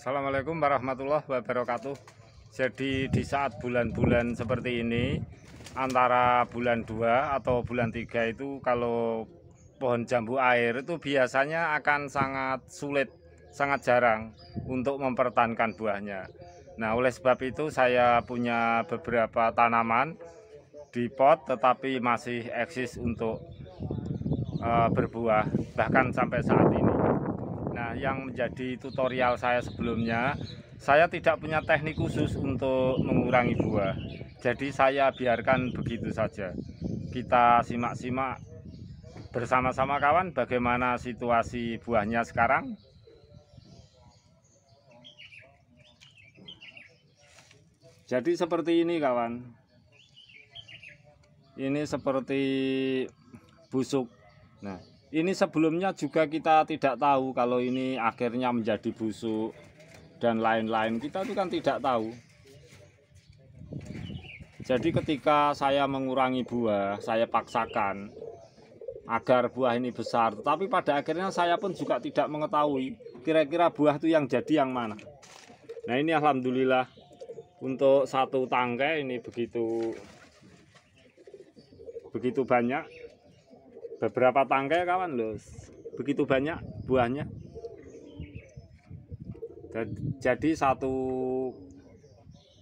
Assalamualaikum warahmatullahi wabarakatuh Jadi di saat bulan-bulan seperti ini Antara bulan 2 atau bulan 3 itu Kalau pohon jambu air itu biasanya akan sangat sulit Sangat jarang untuk mempertahankan buahnya Nah oleh sebab itu saya punya beberapa tanaman di pot tetapi masih eksis untuk eh, berbuah bahkan sampai saat ini Nah, yang menjadi tutorial saya sebelumnya, saya tidak punya teknik khusus untuk mengurangi buah. Jadi saya biarkan begitu saja. Kita simak-simak bersama-sama kawan bagaimana situasi buahnya sekarang. Jadi seperti ini kawan. Ini seperti busuk. Nah, ini sebelumnya juga kita tidak tahu kalau ini akhirnya menjadi busuk dan lain-lain kita itu kan tidak tahu jadi ketika saya mengurangi buah saya paksakan agar buah ini besar Tapi pada akhirnya saya pun juga tidak mengetahui kira-kira buah itu yang jadi yang mana nah ini Alhamdulillah untuk satu tangkai ini begitu begitu banyak beberapa tangkai kawan loh begitu banyak buahnya jadi satu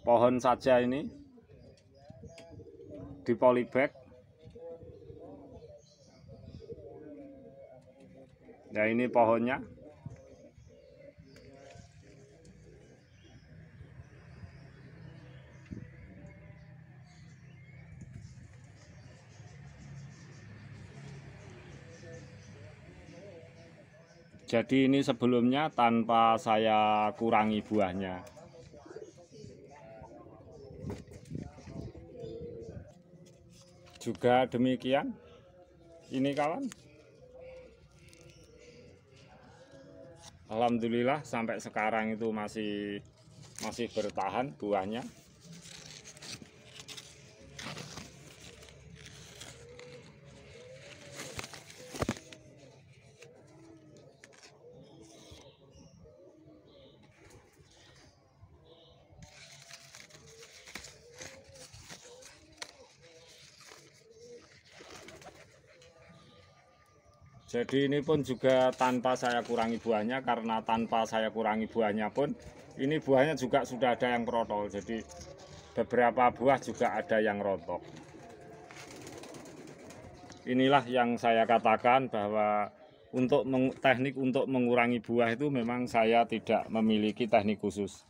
pohon saja ini di polybag ya ini pohonnya jadi ini sebelumnya tanpa saya kurangi buahnya juga demikian ini kawan Alhamdulillah sampai sekarang itu masih masih bertahan buahnya Jadi ini pun juga tanpa saya kurangi buahnya karena tanpa saya kurangi buahnya pun ini buahnya juga sudah ada yang protol. Jadi beberapa buah juga ada yang rontok. Inilah yang saya katakan bahwa untuk teknik untuk mengurangi buah itu memang saya tidak memiliki teknik khusus.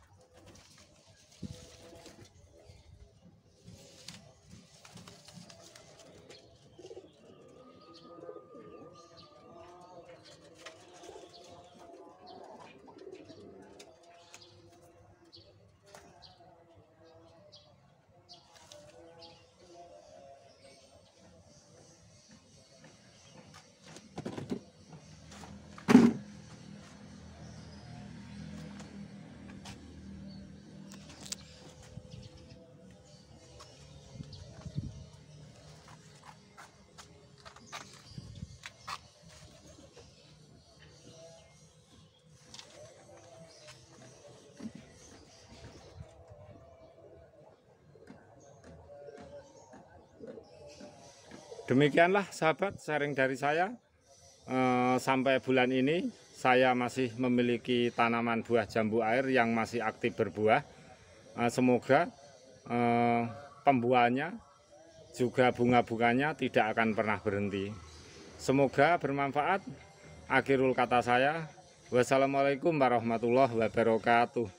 Demikianlah sahabat sharing dari saya. E, sampai bulan ini saya masih memiliki tanaman buah jambu air yang masih aktif berbuah. E, semoga e, pembuahannya juga bunga-bunganya tidak akan pernah berhenti. Semoga bermanfaat. Akhirul kata saya. Wassalamualaikum warahmatullahi wabarakatuh.